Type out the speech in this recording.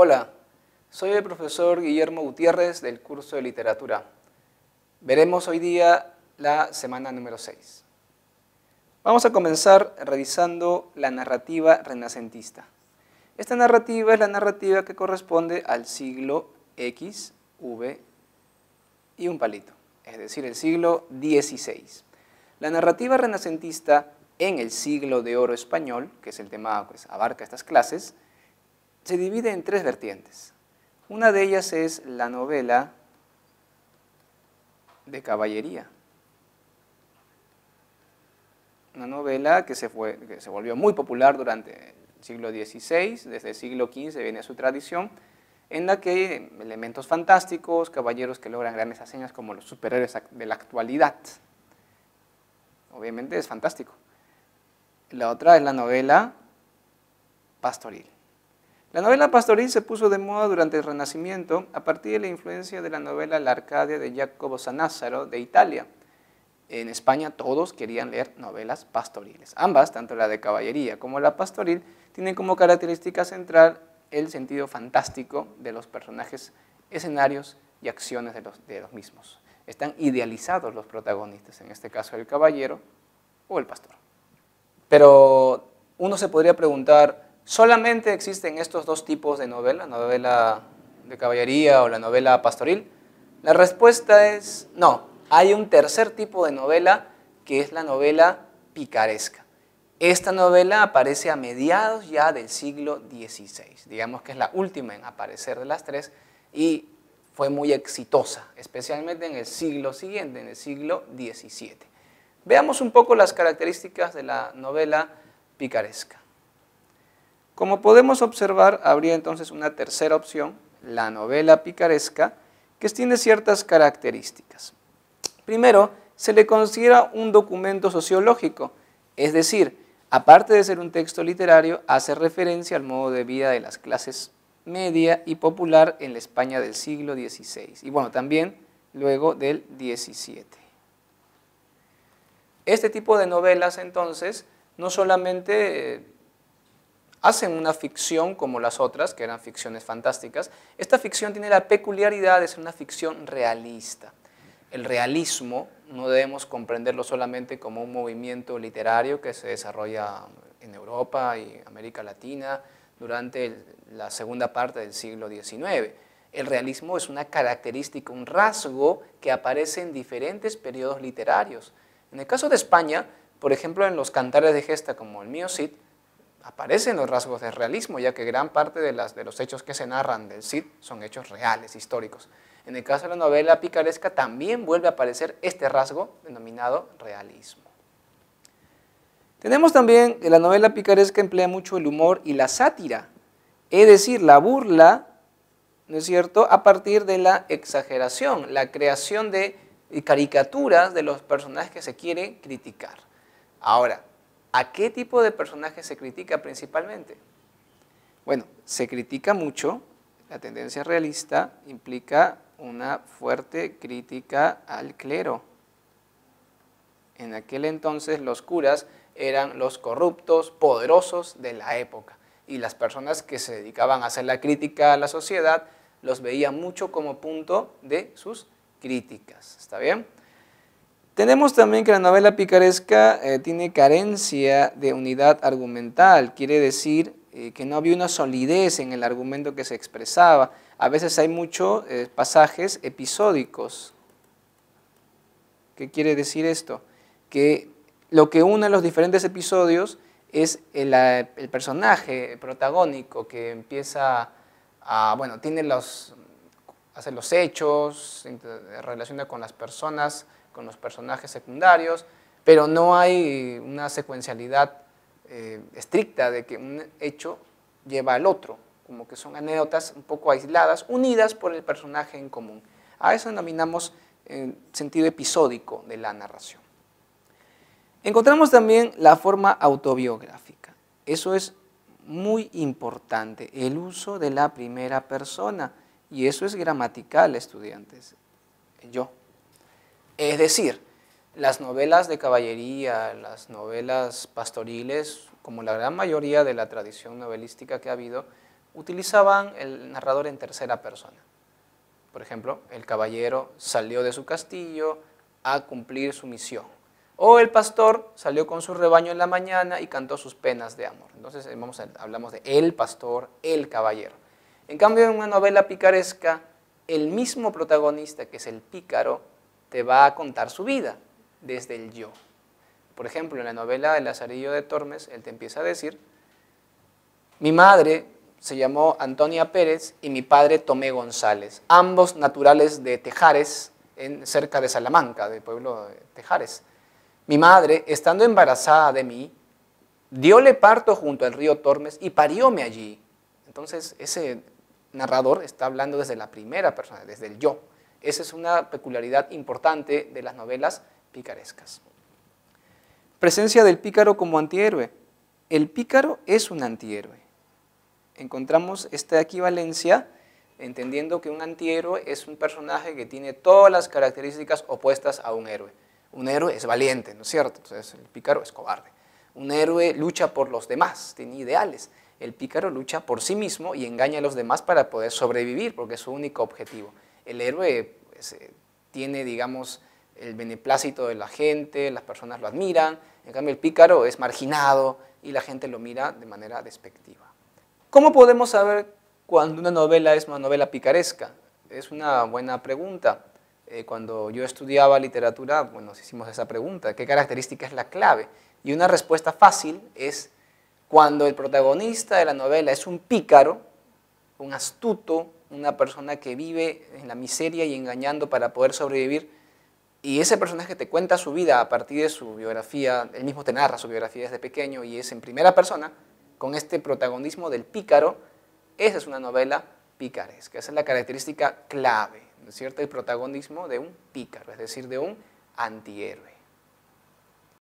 Hola, soy el profesor Guillermo Gutiérrez del curso de literatura. Veremos hoy día la semana número 6. Vamos a comenzar revisando la narrativa renacentista. Esta narrativa es la narrativa que corresponde al siglo X, V y un palito, es decir, el siglo XVI. La narrativa renacentista en el siglo de oro español, que es el tema que pues, abarca estas clases, se divide en tres vertientes. Una de ellas es la novela de caballería. Una novela que se, fue, se volvió muy popular durante el siglo XVI, desde el siglo XV viene su tradición, en la que elementos fantásticos, caballeros que logran grandes hazañas como los superhéroes de la actualidad. Obviamente es fantástico. La otra es la novela pastoril. La novela pastoril se puso de moda durante el Renacimiento a partir de la influencia de la novela La Arcadia de Jacobo Sanázaro, de Italia. En España todos querían leer novelas pastoriles. Ambas, tanto la de caballería como la pastoril, tienen como característica central el sentido fantástico de los personajes, escenarios y acciones de los mismos. Están idealizados los protagonistas, en este caso el caballero o el pastor. Pero uno se podría preguntar, Solamente existen estos dos tipos de novela, novela de caballería o la novela pastoril. La respuesta es no. Hay un tercer tipo de novela que es la novela picaresca. Esta novela aparece a mediados ya del siglo XVI, digamos que es la última en aparecer de las tres y fue muy exitosa, especialmente en el siglo siguiente, en el siglo XVII. Veamos un poco las características de la novela picaresca. Como podemos observar, habría entonces una tercera opción, la novela picaresca, que tiene ciertas características. Primero, se le considera un documento sociológico, es decir, aparte de ser un texto literario, hace referencia al modo de vida de las clases media y popular en la España del siglo XVI y bueno, también luego del XVII. Este tipo de novelas entonces no solamente eh, hacen una ficción como las otras, que eran ficciones fantásticas, esta ficción tiene la peculiaridad de ser una ficción realista. El realismo no debemos comprenderlo solamente como un movimiento literario que se desarrolla en Europa y América Latina durante la segunda parte del siglo XIX. El realismo es una característica, un rasgo que aparece en diferentes periodos literarios. En el caso de España, por ejemplo, en los cantares de gesta como el mío Cid, aparecen los rasgos de realismo, ya que gran parte de, las, de los hechos que se narran del Cid son hechos reales, históricos. En el caso de la novela picaresca también vuelve a aparecer este rasgo denominado realismo. Tenemos también que la novela picaresca emplea mucho el humor y la sátira, es decir, la burla, ¿no es cierto?, a partir de la exageración, la creación de caricaturas de los personajes que se quiere criticar. Ahora, ¿A qué tipo de personajes se critica principalmente? Bueno, se critica mucho, la tendencia realista implica una fuerte crítica al clero. En aquel entonces los curas eran los corruptos, poderosos de la época. Y las personas que se dedicaban a hacer la crítica a la sociedad los veían mucho como punto de sus críticas. ¿Está bien? Tenemos también que la novela picaresca eh, tiene carencia de unidad argumental, quiere decir eh, que no había una solidez en el argumento que se expresaba. A veces hay muchos eh, pasajes episódicos. ¿Qué quiere decir esto? Que lo que une los diferentes episodios es el, el personaje protagónico que empieza a, bueno, tiene los, hace los hechos, relaciona con las personas, con los personajes secundarios, pero no hay una secuencialidad eh, estricta de que un hecho lleva al otro, como que son anécdotas un poco aisladas, unidas por el personaje en común. A eso denominamos el eh, sentido episódico de la narración. Encontramos también la forma autobiográfica. Eso es muy importante, el uso de la primera persona. Y eso es gramatical, estudiantes. Yo. Es decir, las novelas de caballería, las novelas pastoriles, como la gran mayoría de la tradición novelística que ha habido, utilizaban el narrador en tercera persona. Por ejemplo, el caballero salió de su castillo a cumplir su misión. O el pastor salió con su rebaño en la mañana y cantó sus penas de amor. Entonces eh, vamos hablamos de el pastor, el caballero. En cambio, en una novela picaresca, el mismo protagonista, que es el pícaro, te va a contar su vida desde el yo. Por ejemplo, en la novela de Lazarillo de Tormes, él te empieza a decir, mi madre se llamó Antonia Pérez y mi padre Tomé González, ambos naturales de Tejares, en, cerca de Salamanca, del pueblo de Tejares. Mi madre, estando embarazada de mí, diole parto junto al río Tormes y parióme allí. Entonces, ese narrador está hablando desde la primera persona, desde el yo. Esa es una peculiaridad importante de las novelas picarescas. Presencia del pícaro como antihéroe. El pícaro es un antihéroe. Encontramos esta equivalencia entendiendo que un antihéroe es un personaje que tiene todas las características opuestas a un héroe. Un héroe es valiente, ¿no es cierto? Entonces el pícaro es cobarde. Un héroe lucha por los demás, tiene ideales. El pícaro lucha por sí mismo y engaña a los demás para poder sobrevivir, porque es su único objetivo el héroe pues, eh, tiene, digamos, el beneplácito de la gente, las personas lo admiran, en cambio el pícaro es marginado y la gente lo mira de manera despectiva. ¿Cómo podemos saber cuando una novela es una novela picaresca? Es una buena pregunta. Eh, cuando yo estudiaba literatura, bueno, nos hicimos esa pregunta, ¿qué característica es la clave? Y una respuesta fácil es cuando el protagonista de la novela es un pícaro, un astuto, una persona que vive en la miseria y engañando para poder sobrevivir. Y ese personaje te cuenta su vida a partir de su biografía, él mismo te narra su biografía desde pequeño y es en primera persona, con este protagonismo del pícaro. Esa es una novela picaresca, esa es la característica clave, ¿no es cierto?, el protagonismo de un pícaro, es decir, de un antihéroe.